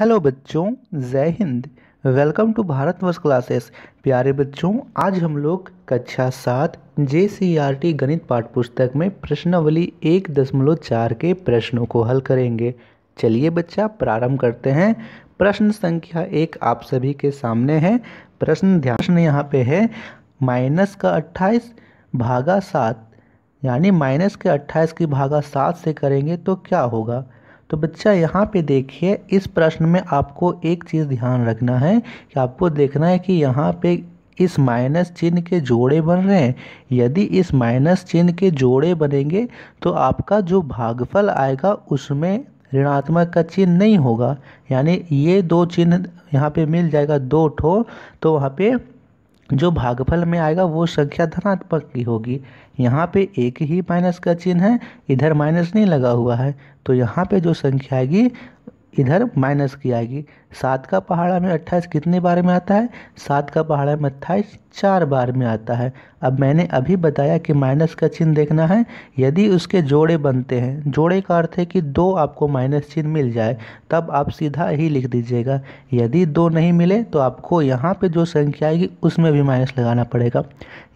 hello बच्चों जय हिंद वेलकम टू भारतवर्ष क्लासेस प्यारे बच्चों आज हम लोग कक्षा सात जे सी आर टी गणित पाठ पुस्तक में प्रश्नावली एक दशमलव चार के प्रश्नों को हल करेंगे चलिए बच्चा प्रारंभ करते हैं प्रश्न संख्या एक आप सभी के सामने है प्रश्न ध्यान यहाँ पे है माइनस का अट्ठाईस भागा सात यानी माइनस के अट्ठाईस की भागा सात से करेंगे तो क्या होगा तो बच्चा यहाँ पे देखिए इस प्रश्न में आपको एक चीज़ ध्यान रखना है कि आपको देखना है कि यहाँ पे इस माइनस चिन्ह के जोड़े बन रहे हैं यदि इस माइनस चिन्ह के जोड़े बनेंगे तो आपका जो भागफल आएगा उसमें ऋणात्मक का चिन्ह नहीं होगा यानी ये दो चिन्ह यहाँ पे मिल जाएगा दो ठो तो वहाँ पे जो भागफल में आएगा वो संख्या धनात्मक की होगी यहाँ पे एक ही माइनस का चिन्ह है इधर माइनस नहीं लगा हुआ है तो यहाँ पे जो संख्या आएगी इधर माइनस की आएगी सात का पहाड़ा में अट्ठाईस कितने बार में आता है सात का पहाड़ा में अट्ठाईस चार बार में आता है अब मैंने अभी बताया कि माइनस का चिन्ह देखना है यदि उसके जोड़े बनते हैं जोड़े का अर्थ है कि दो आपको माइनस चिन्ह मिल जाए तब आप सीधा ही लिख दीजिएगा यदि दो नहीं मिले तो आपको यहाँ पे जो संख्या आएगी उसमें भी माइनस लगाना पड़ेगा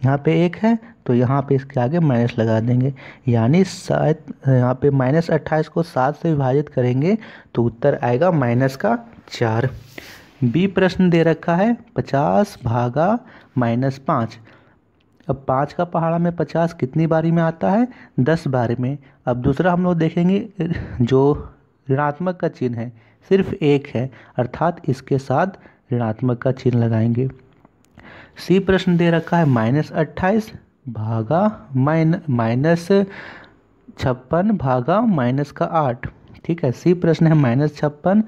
यहाँ पे एक है तो यहाँ पे इसके आगे माइनस लगा देंगे यानी सात यहाँ पे माइनस अट्ठाईस को सात से विभाजित करेंगे तो उत्तर आएगा माइनस का चार बी प्रश्न दे रखा है पचास भागा माइनस पाँच अब पाँच का पहाड़ा में पचास कितनी बारी में आता है दस बारी में अब दूसरा हम लोग देखेंगे जो ऋणात्मक का चिन्ह है सिर्फ एक है अर्थात इसके साथ ऋणात्मक का चिन्ह लगाएंगे सी प्रश्न दे रखा है माइनस अट्ठाईस भागा माइन माइनस छप्पन भागा माइनस का आठ ठीक है सी प्रश्न है माइनस छप्पन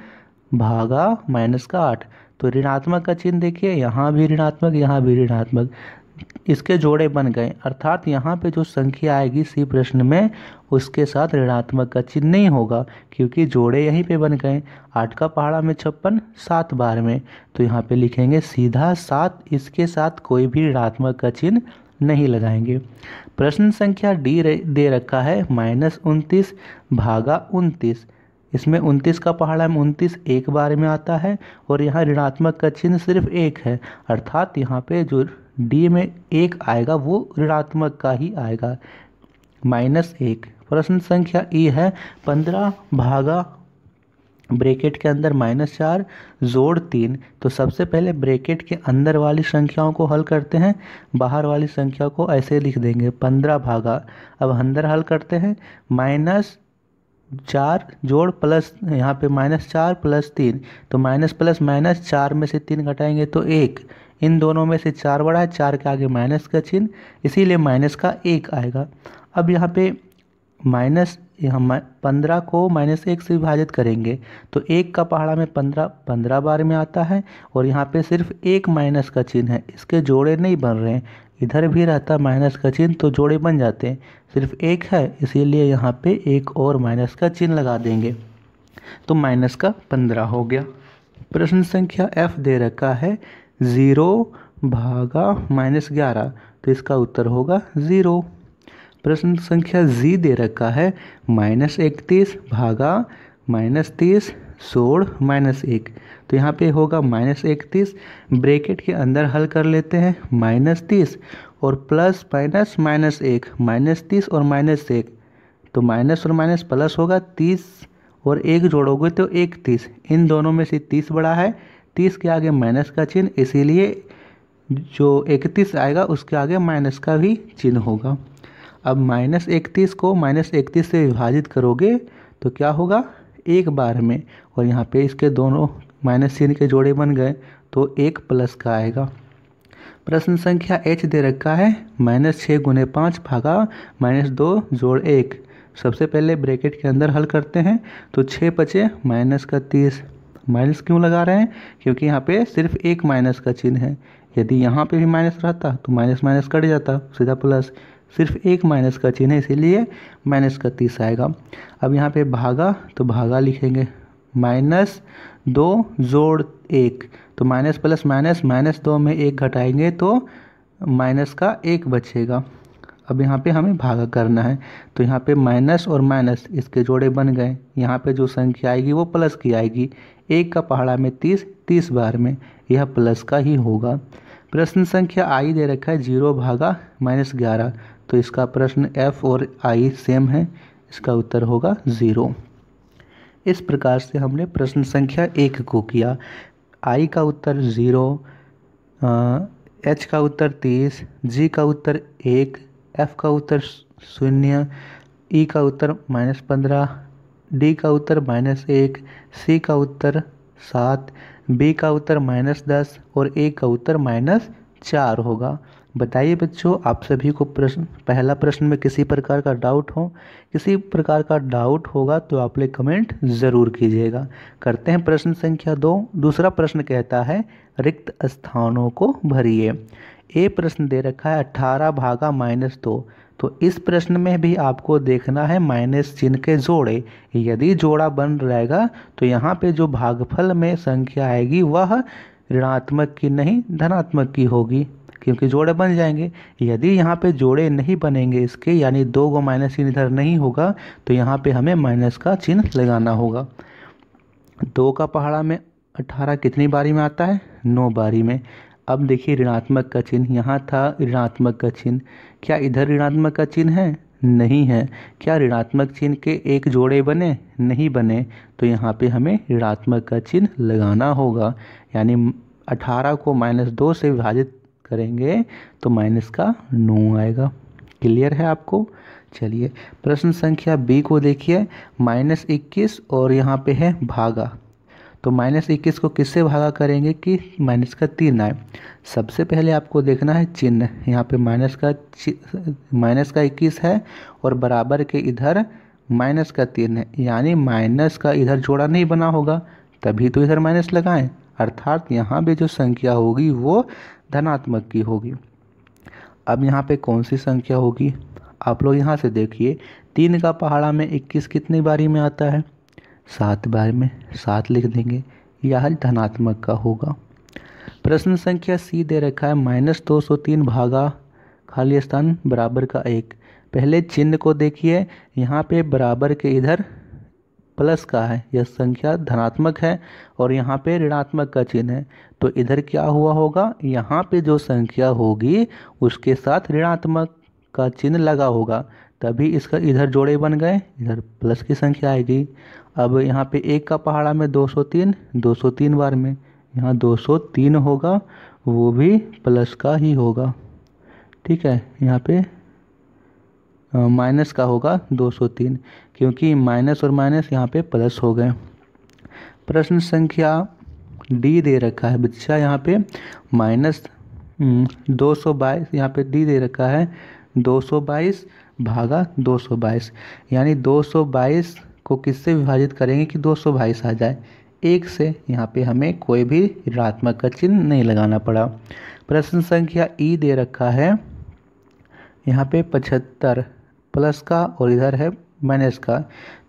भागा माइनस का आठ तो ऋणात्मक का चिन्ह देखिए यहाँ भी ऋणात्मक यहाँ भी ऋणात्मक इसके जोड़े बन गए अर्थात यहाँ पे जो संख्या आएगी सी प्रश्न में उसके साथ ऋणात्मक का चिन्ह नहीं होगा क्योंकि जोड़े यहीं पे बन गए आठ का पहाड़ा में छप्पन सात बार में तो यहाँ पे लिखेंगे सीधा सात इसके साथ कोई भी ऋणात्मक का चिन्ह नहीं लगाएंगे प्रश्न संख्या डी दे रखा है माइनस उनतीस भागा उनतीस इसमें उनतीस का है उनतीस एक बार में आता है और यहाँ ऋणात्मक का चिन्ह सिर्फ एक है अर्थात यहाँ पे जो डी में एक आएगा वो ऋणात्मक का ही आएगा माइनस एक प्रश्न संख्या ई है पंद्रह भागा ब्रैकेट के अंदर माइनस चार जोड़ तीन तो सबसे पहले ब्रैकेट के अंदर वाली संख्याओं को हल करते हैं बाहर वाली संख्या को ऐसे लिख देंगे पंद्रह भागा अब अंदर हल करते हैं माइनस चार जोड़ प्लस यहाँ पे माइनस चार प्लस तीन तो माइनस प्लस माइनस चार में से तीन घटाएंगे तो एक इन दोनों में से चार बड़ा है चार के आगे माइनस का चिन्ह इसीलिए माइनस का एक आएगा अब यहाँ पे माइनस हम पंद्रह को माइनस एक से विभाजित करेंगे तो एक का पहाड़ा में पंद्रह पंद्रह बार में आता है और यहाँ पे सिर्फ एक माइनस का चिन्ह है इसके जोड़े नहीं बन रहे हैं इधर भी रहता माइनस का चिन्ह तो जोड़े बन जाते हैं सिर्फ एक है इसीलिए यहाँ पे एक और माइनस का चिन्ह लगा देंगे तो माइनस का पंद्रह हो गया प्रश्न संख्या एफ दे रखा है ज़ीरो भागा माइनस ग्यारह तो इसका उत्तर होगा ज़ीरो प्रश्न संख्या जी दे रखा है माइनस इकतीस भागा माइनस तीस सोड़ माइनस एक तो यहाँ पे होगा माइनस इकतीस ब्रेकेट के अंदर हल कर लेते हैं माइनस तीस और प्लस माइनस माइनस एक माइनस तीस और माइनस एक तो माइनस और माइनस प्लस होगा तीस और एक जोड़ोगे तो एक तीस इन दोनों में से तीस बड़ा है तीस के आगे माइनस का चिन्ह इसीलिए जो इकतीस आएगा उसके आगे माइनस का भी चिन्ह होगा अब माइनस इकतीस को माइनस इकतीस से विभाजित करोगे तो क्या होगा एक बार में और यहाँ पे इसके दोनों माइनस चिन्ह के जोड़े बन गए तो एक प्लस का आएगा प्रश्न संख्या एच दे रखा है माइनस छः गुने पाँच भागा माइनस दो जोड़ एक सबसे पहले ब्रैकेट के अंदर हल करते हैं तो छः पचे माइनस का तीस माइनस क्यों लगा रहे हैं क्योंकि यहाँ पे सिर्फ एक माइनस का चिन्ह है यदि यहाँ पे भी माइनस रहता तो माइनस माइनस कट जाता सीधा प्लस सिर्फ एक माइनस का चिन्ह है इसीलिए माइनस का तीस आएगा अब यहाँ पे भागा तो भागा लिखेंगे माइनस दो जोड़ एक तो माइनस प्लस माइनस माइनस दो में एक घटाएंगे तो माइनस का एक बचेगा अब यहाँ पे हमें भागा करना है तो यहाँ पे माइनस और माइनस इसके जोड़े बन गए यहाँ पे जो संख्या आएगी वो प्लस की आएगी एक का पहाड़ा में तीस तीस बार में यह प्लस का ही होगा प्रश्न संख्या आई दे रखा है जीरो भागा माइनस ग्यारह तो इसका प्रश्न एफ और आई सेम है इसका उत्तर होगा ज़ीरो इस प्रकार से हमने प्रश्न संख्या एक को किया आई का उत्तर ज़ीरो एच का उत्तर तीस जी का उत्तर एक एफ का उत्तर शून्य ई e का उत्तर माइनस पंद्रह डी का उत्तर माइनस एक सी का उत्तर सात बी का उत्तर माइनस दस और ए का उत्तर माइनस चार होगा बताइए बच्चों आप सभी को प्रश्न पहला प्रश्न में किसी प्रकार का डाउट हो किसी प्रकार का डाउट होगा तो आप लोग कमेंट ज़रूर कीजिएगा करते हैं प्रश्न संख्या दो दूसरा प्रश्न कहता है रिक्त स्थानों को भरिए ए प्रश्न दे रखा है अट्ठारह भागा माइनस दो तो इस प्रश्न में भी आपको देखना है माइनस चिन्ह के जोड़े यदि जोड़ा बन रहेगा तो यहाँ पे जो भागफल में संख्या आएगी वह ऋणात्मक की नहीं धनात्मक की होगी क्योंकि जोड़े बन जाएंगे यदि यहाँ पे जोड़े नहीं बनेंगे इसके यानी दो को माइनस चिन्ह इधर नहीं होगा तो यहाँ पे हमें माइनस का चिन्ह लगाना होगा दो का पहाड़ा में अठारह कितनी बारी में आता है नौ बारी में अब देखिए ऋणात्मक का चिन्ह यहाँ था ऋणात्मक का चिन्ह क्या इधर ऋणात्मक का चिन्ह है नहीं है क्या ऋणात्मक चिन्ह के एक जोड़े बने नहीं बने तो यहाँ पे हमें ऋणात्मक का चिन्ह लगाना होगा यानी 18 को माइनस दो से विभाजित करेंगे तो माइनस का नो आएगा क्लियर है आपको चलिए प्रश्न संख्या बी को देखिए माइनस इक्कीस और यहाँ पे है भागा तो माइनस इक्कीस को किससे भागा करेंगे कि माइनस का तीन आए सबसे पहले आपको देखना है चिन्ह यहाँ पे माइनस का माइनस का इक्कीस है और बराबर के इधर माइनस का तीन है यानी माइनस का इधर जोड़ा नहीं बना होगा तभी तो इधर माइनस लगाएं अर्थात यहाँ पे जो संख्या होगी वो धनात्मक की होगी अब यहाँ पे कौन सी संख्या होगी आप लोग यहाँ से देखिए तीन का पहाड़ा में इक्कीस कितनी बारी में आता है सात बार में सात लिख देंगे यह धनात्मक का होगा प्रश्न संख्या सी दे रखा है माइनस दो सौ तीन भागा खाली स्थान बराबर का एक पहले चिन्ह को देखिए यहाँ पे बराबर के इधर प्लस का है यह संख्या धनात्मक है और यहाँ पे ऋणात्मक का चिन्ह है तो इधर क्या हुआ होगा यहाँ पे जो संख्या होगी उसके साथ ऋणात्मक का चिन्ह लगा होगा तभी इसका इधर जोड़े बन गए इधर प्लस की संख्या आएगी अब यहाँ पे एक का पहाड़ा में 203 203 बार में यहाँ 203 होगा वो भी प्लस का ही होगा ठीक है यहाँ पे माइनस का होगा 203 क्योंकि माइनस और माइनस यहाँ पे प्लस हो गए प्रश्न संख्या डी दे रखा है बच्चा यहाँ पे माइनस दो सौ बाईस यहाँ पर डी दे रखा है दो सौ बाईस भागा दो सौ बाईस यानी दो सौ बाईस को किससे विभाजित करेंगे कि दो सौ बाईस आ जाए एक से यहाँ पे हमें कोई भी ऋणात्मक का चिन्ह नहीं लगाना पड़ा प्रश्न संख्या ई दे रखा है यहाँ पे पचहत्तर प्लस का और इधर है माइनस का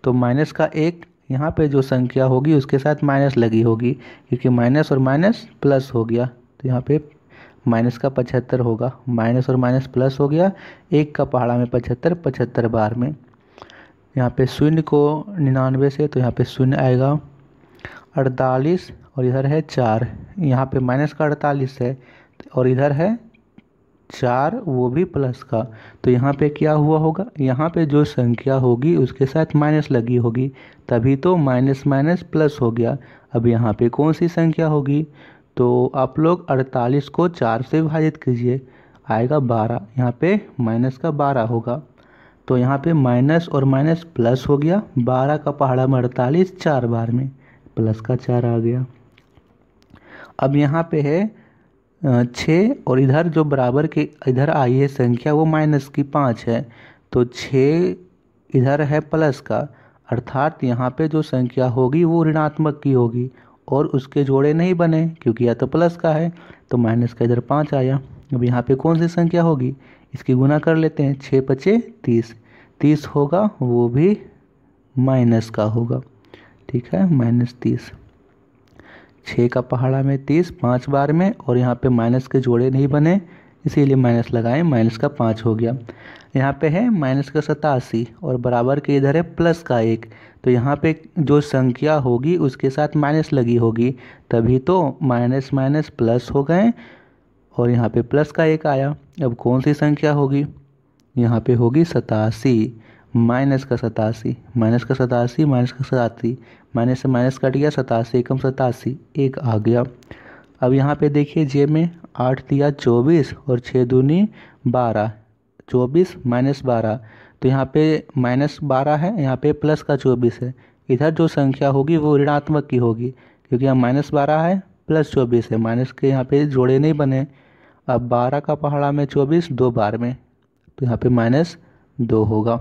तो माइनस का एक यहाँ पे जो संख्या होगी उसके साथ माइनस लगी होगी क्योंकि माइनस और माइनस प्लस हो गया तो यहाँ पे माइनस का पचहत्तर होगा माइनस और माइनस प्लस हो गया एक का पहाड़ा में पचहत्तर पचहत्तर बार में यहाँ पे शून्य को निन्यानवे से तो यहाँ पे शून्य आएगा अड़तालीस और इधर है चार यहाँ पे माइनस का अड़तालीस है और इधर है चार वो भी प्लस का तो यहाँ पे क्या हुआ होगा यहाँ पे जो संख्या होगी उसके साथ माइनस लगी होगी तभी तो माइनस माइनस प्लस हो गया अब यहाँ पे कौन सी संख्या होगी तो आप लोग 48 को चार से विभाजित कीजिए आएगा 12 यहाँ पे माइनस का 12 होगा तो यहाँ पे माइनस और माइनस प्लस हो गया 12 का पहाड़ा में अड़तालीस चार बार में प्लस का चार आ गया अब यहाँ पे है छः और इधर जो बराबर के इधर आई है संख्या वो माइनस की पाँच है तो छः इधर है प्लस का अर्थात यहाँ पे जो संख्या होगी वो ऋणात्मक की होगी और उसके जोड़े नहीं बने क्योंकि या तो प्लस का है तो माइनस का इधर पाँच आया अब यहाँ पे कौन सी संख्या होगी इसकी गुना कर लेते हैं छः पचे तीस तीस होगा वो भी माइनस का होगा ठीक है माइनस तीस छः का पहाड़ा में तीस पाँच बार में और यहाँ पे माइनस के जोड़े नहीं बने इसीलिए माइनस लगाएं माइनस का पाँच हो गया यहाँ पे है माइनस का सतासी और बराबर के इधर है प्लस का एक तो यहाँ पे जो संख्या होगी उसके साथ माइनस लगी होगी तभी तो माइनस माइनस प्लस हो गए और यहाँ पे प्लस का एक आया अब कौन सी संख्या होगी यहाँ पे होगी सतासी माइनस का सतासी माइनस का सतासी माइनस का सतासी माइनस से माइनस कट गया सतासी एकम सतासी एक आ गया अब यहाँ पे देखिए जे में आठ दिया चौबीस और छः दूनी बारह चौबीस माइनस बारह तो यहाँ पे माइनस बारह है यहाँ पे प्लस का चौबीस है इधर जो संख्या होगी वो ऋणात्मक की होगी क्योंकि यहाँ माइनस बारह है प्लस चौबीस है माइनस के यहाँ पे जोड़े नहीं बने अब बारह का पहाड़ा में चौबीस दो बार में तो यहाँ पे माइनस दो होगा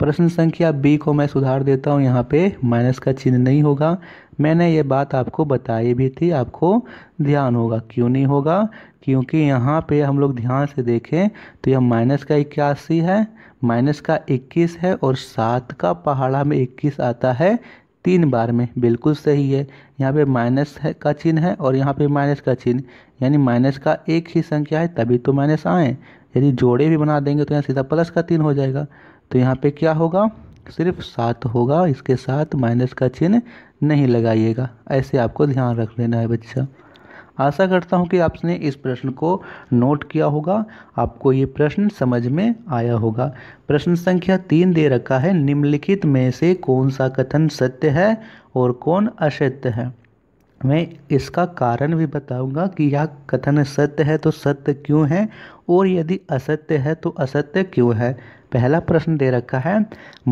प्रश्न संख्या बी को मैं सुधार देता हूँ यहाँ पे माइनस का चिन्ह नहीं होगा मैंने ये बात आपको बताई भी थी आपको ध्यान होगा क्यों नहीं होगा क्योंकि यहाँ पे हम लोग ध्यान से देखें तो यह माइनस का इक्यासी है माइनस का इक्कीस है और सात का पहाड़ा में इक्कीस आता है तीन बार में बिल्कुल सही है यहाँ पे माइनस का चिन्ह है और यहाँ पे माइनस का चिन्ह यानी माइनस का एक ही संख्या है तभी तो माइनस आए यदि जोड़े भी बना देंगे तो यहाँ सीधा प्लस का तीन हो जाएगा तो यहाँ पे क्या होगा सिर्फ सात होगा इसके साथ माइनस का चिन्ह नहीं लगाइएगा ऐसे आपको ध्यान रख लेना है बच्चा आशा करता हूँ कि आपने इस प्रश्न को नोट किया होगा आपको ये प्रश्न समझ में आया होगा प्रश्न संख्या तीन दे रखा है निम्नलिखित में से कौन सा कथन सत्य है और कौन असत्य है मैं इसका कारण भी बताऊंगा कि यह कथन सत्य है तो सत्य क्यों है और यदि असत्य है तो असत्य क्यों है पहला प्रश्न दे रखा है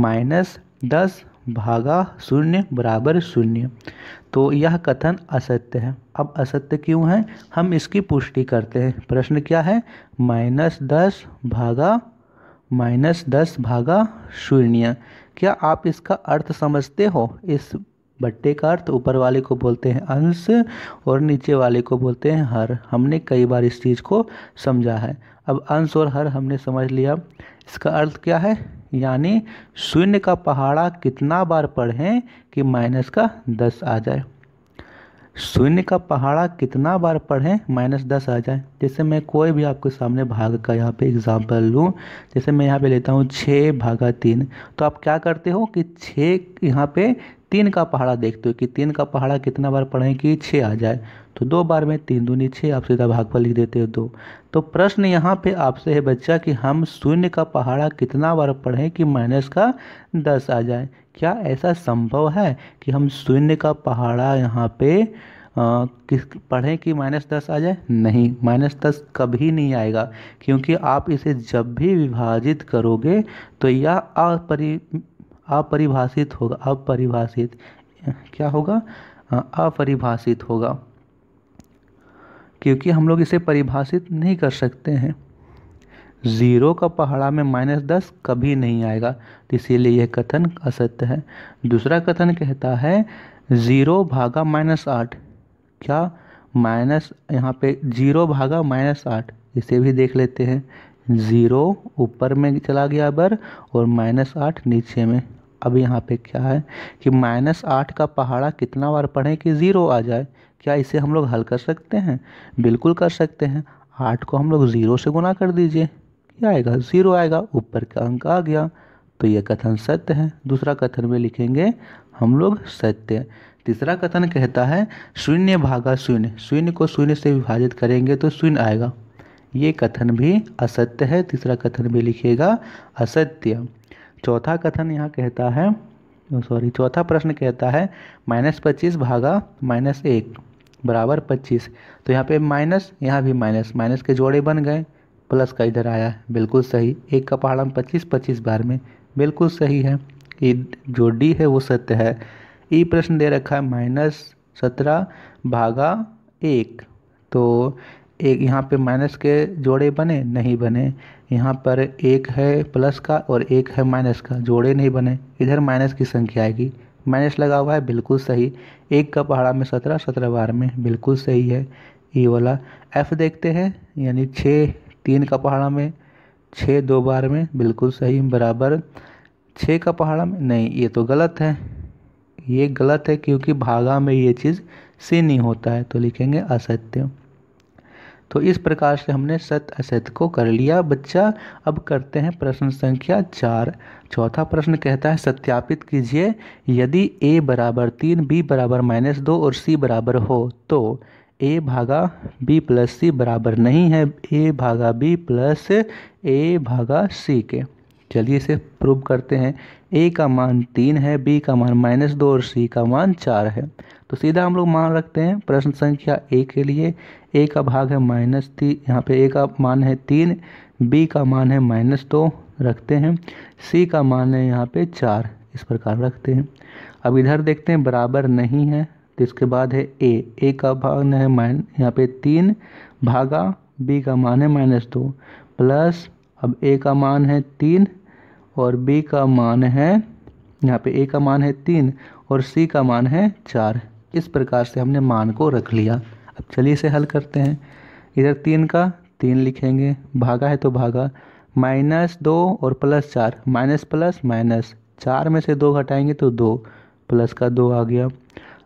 माइनस दस भागा शून्य बराबर शून्य तो यह कथन असत्य है अब असत्य क्यों है हम इसकी पुष्टि करते हैं प्रश्न क्या है माइनस दस भागा माइनस दस भागा शून्य क्या आप इसका अर्थ समझते हो इस बट्टे का अर्थ ऊपर वाले को बोलते हैं अंश और नीचे वाले को बोलते हैं हर हमने कई बार इस चीज़ को समझा है अब अंश और हर हमने समझ लिया इसका अर्थ क्या है यानी शून्य का पहाड़ा कितना बार पढ़ें कि माइनस का दस आ जाए शून्य का पहाड़ा कितना बार पढ़ें माइनस दस आ जाए जैसे मैं कोई भी आपके सामने भाग का यहाँ पे एग्जांपल लूँ जैसे मैं यहाँ पे लेता हूँ छः भागा तीन तो आप क्या करते हो कि छः यहाँ पे तीन का पहाड़ा देखते हो कि तीन का पहाड़ा कितना बार पढ़ें कि छः आ जाए तो दो बार में तीन दूनी छः आप सीधा भागफल लिख देते हो दो तो प्रश्न यहाँ पे आपसे है बच्चा कि हम शून्य का पहाड़ा कितना बार पढ़ें कि माइनस का दस आ जाए क्या ऐसा संभव है कि हम शून्य का पहाड़ा यहाँ पे आ, किस पढ़ें कि माइनस दस आ जाए नहीं माइनस दस कभी नहीं आएगा क्योंकि आप इसे जब भी विभाजित करोगे तो यह अपरि अपरिभाषित होगा अपरिभाषित क्या होगा अपरिभाषित होगा क्योंकि हम लोग इसे परिभाषित नहीं कर सकते हैं ज़ीरो का पहाड़ा में माइनस दस कभी नहीं आएगा तो इसीलिए यह कथन असत्य है दूसरा कथन कहता है ज़ीरो भागा माइनस आठ क्या माइनस यहाँ पे जीरो भागा माइनस आठ इसे भी देख लेते हैं ज़ीरो ऊपर में चला गया बर और माइनस आठ नीचे में अब यहाँ पे क्या है कि माइनस आठ का पहाड़ा कितना बार पढ़ें कि ज़ीरो आ जाए क्या इसे हम लोग हल कर सकते हैं बिल्कुल कर सकते हैं आठ को हम लोग ज़ीरो से गुना कर दीजिए क्या आएगा ज़ीरो आएगा ऊपर का अंक आ गया तो यह कथन सत्य है दूसरा कथन में लिखेंगे हम लोग सत्य तीसरा कथन कहता है शून्य भागा शून्य शून्य को शून्य से विभाजित करेंगे तो शून्य आएगा ये कथन भी असत्य है तीसरा कथन भी लिखेगा असत्य चौथा कथन यहाँ कहता है सॉरी चौथा प्रश्न कहता है माइनस पच्चीस भागा माइनस एक बराबर पच्चीस तो यहाँ पे माइनस यहाँ भी माइनस माइनस के जोड़े बन गए प्लस का इधर आया बिल्कुल सही एक का पहाड़म पच्चीस पच्चीस बार में बिल्कुल सही है ये जो डी है वो सत्य है ई प्रश्न दे रखा है माइनस सत्रह भागा एक तो एक यहाँ पे माइनस के जोड़े बने नहीं बने यहाँ पर एक है प्लस का और एक है माइनस का जोड़े नहीं बने इधर माइनस की संख्या आएगी माइनस लगा हुआ है बिल्कुल सही एक का पहाड़ा में सत्रह सत्रह बार में बिल्कुल सही है ये वाला एफ देखते हैं यानी छः तीन का पहाड़ा में छः दो बार में बिल्कुल सही बराबर छः का पहाड़ा में नहीं ये तो गलत है ये गलत है क्योंकि भागा में ये चीज़ से नहीं होता है तो लिखेंगे असत्य तो इस प्रकार से हमने सत असत को कर लिया बच्चा अब करते हैं प्रश्न संख्या चार चौथा प्रश्न कहता है सत्यापित कीजिए यदि ए बराबर तीन बी बराबर माइनस दो और सी बराबर हो तो ए भागा बी प्लस सी बराबर नहीं है ए भागा बी प्लस ए भागा सी के चलिए इसे प्रूव करते हैं ए का मान तीन है बी का मान माइनस दो और सी का मान चार है तो सीधा हम लोग मान रखते हैं प्रश्न संख्या ए के लिए ए का भाग है माइनस तीन यहाँ पे ए का मान है तीन बी का मान है माइनस दो रखते हैं सी का मान है यहाँ पे चार इस प्रकार रखते हैं अब इधर देखते हैं बराबर नहीं है तो इसके बाद है ए ए का भाग है माइन यहाँ पे तीन भागा बी का मान है माइनस दो प्लस अब ए का मान है तीन और बी का मान है यहाँ पे ए का मान है तीन और सी का मान है चार इस प्रकार से हमने मान को रख लिया अब चलिए इसे हल करते हैं इधर तीन का तीन लिखेंगे भागा है तो भागा माइनस दो और प्लस चार माइनस प्लस माइनस चार में से दो घटाएंगे तो दो प्लस का दो आ गया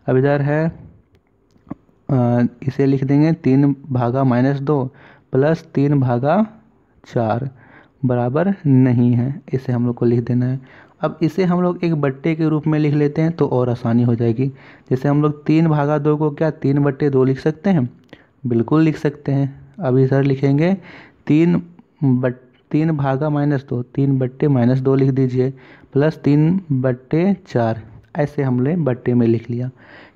अब इधर है इसे लिख देंगे तीन भागा माइनस दो प्लस तीन भागा चार बराबर नहीं है इसे हम लोग को लिख देना है अब इसे हम लोग एक बट्टे के रूप में लिख लेते हैं तो और आसानी हो जाएगी जैसे हम लोग तीन भागा दो को क्या तीन बट्टे दो लिख सकते हैं बिल्कुल लिख सकते हैं अभी सर लिखेंगे तीन बट तीन भागा माइनस दो तीन बट्टे माइनस दो लिख दीजिए प्लस तीन बट्टे चार ऐसे हमने बट्टे में लिख लिया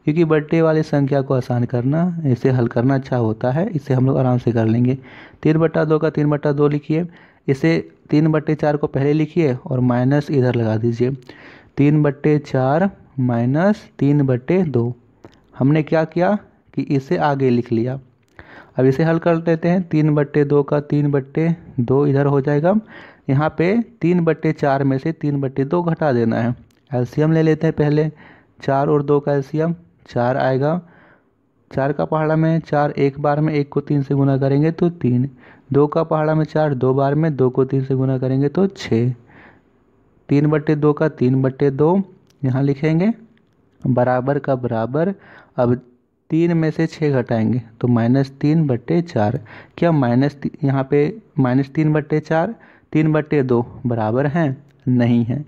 क्योंकि बट्टे वाली संख्या को आसान करना इसे हल करना अच्छा होता है इसे हम लोग आराम से कर लेंगे तीन बट्टा दो का तीन बट्टा दो लिखिए इसे तीन बट्टे चार को पहले लिखिए और माइनस इधर लगा दीजिए तीन बट्टे चार माइनस तीन बट्टे दो हमने क्या किया कि इसे आगे लिख लिया अब इसे हल कर लेते हैं तीन बट्टे दो का तीन बट्टे दो इधर हो जाएगा यहाँ पे तीन बट्टे चार में से तीन बट्टे दो घटा देना है एल्सीयम ले लेते हैं पहले चार और दो का एल्सीयम चार आएगा चार का पहाड़ा में चार एक बार में एक को तीन से गुना करेंगे तो तीन दो का पहाड़ा में चार दो बार में दो को तीन से गुना करेंगे तो छः तीन बट्टे दो का तीन बट्टे दो यहाँ लिखेंगे बराबर का बराबर अब तीन में से छः घटाएंगे तो माइनस तीन बट्टे चार क्या माइनस यहाँ पे माइनस तीन बट्टे चार तीन बट्टे दो बराबर हैं नहीं है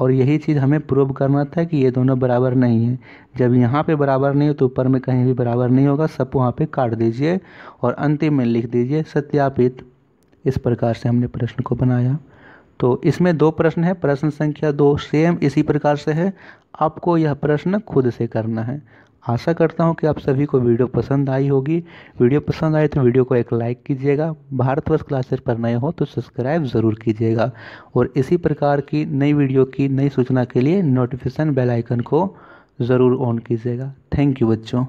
और यही चीज़ हमें प्रूव करना था कि ये दोनों बराबर नहीं है जब यहाँ पे बराबर नहीं हो तो ऊपर में कहीं भी बराबर नहीं होगा सब वहाँ पे काट दीजिए और अंतिम में लिख दीजिए सत्यापित इस प्रकार से हमने प्रश्न को बनाया तो इसमें दो प्रश्न है प्रश्न संख्या दो सेम इसी प्रकार से है आपको यह प्रश्न खुद से करना है आशा करता हूँ कि आप सभी को वीडियो पसंद आई होगी वीडियो पसंद आए तो वीडियो को एक लाइक कीजिएगा भारतवर्ष क्लासेस पर नए हो तो सब्सक्राइब ज़रूर कीजिएगा और इसी प्रकार की नई वीडियो की नई सूचना के लिए नोटिफिकेशन बेल आइकन को ज़रूर ऑन कीजिएगा थैंक यू बच्चों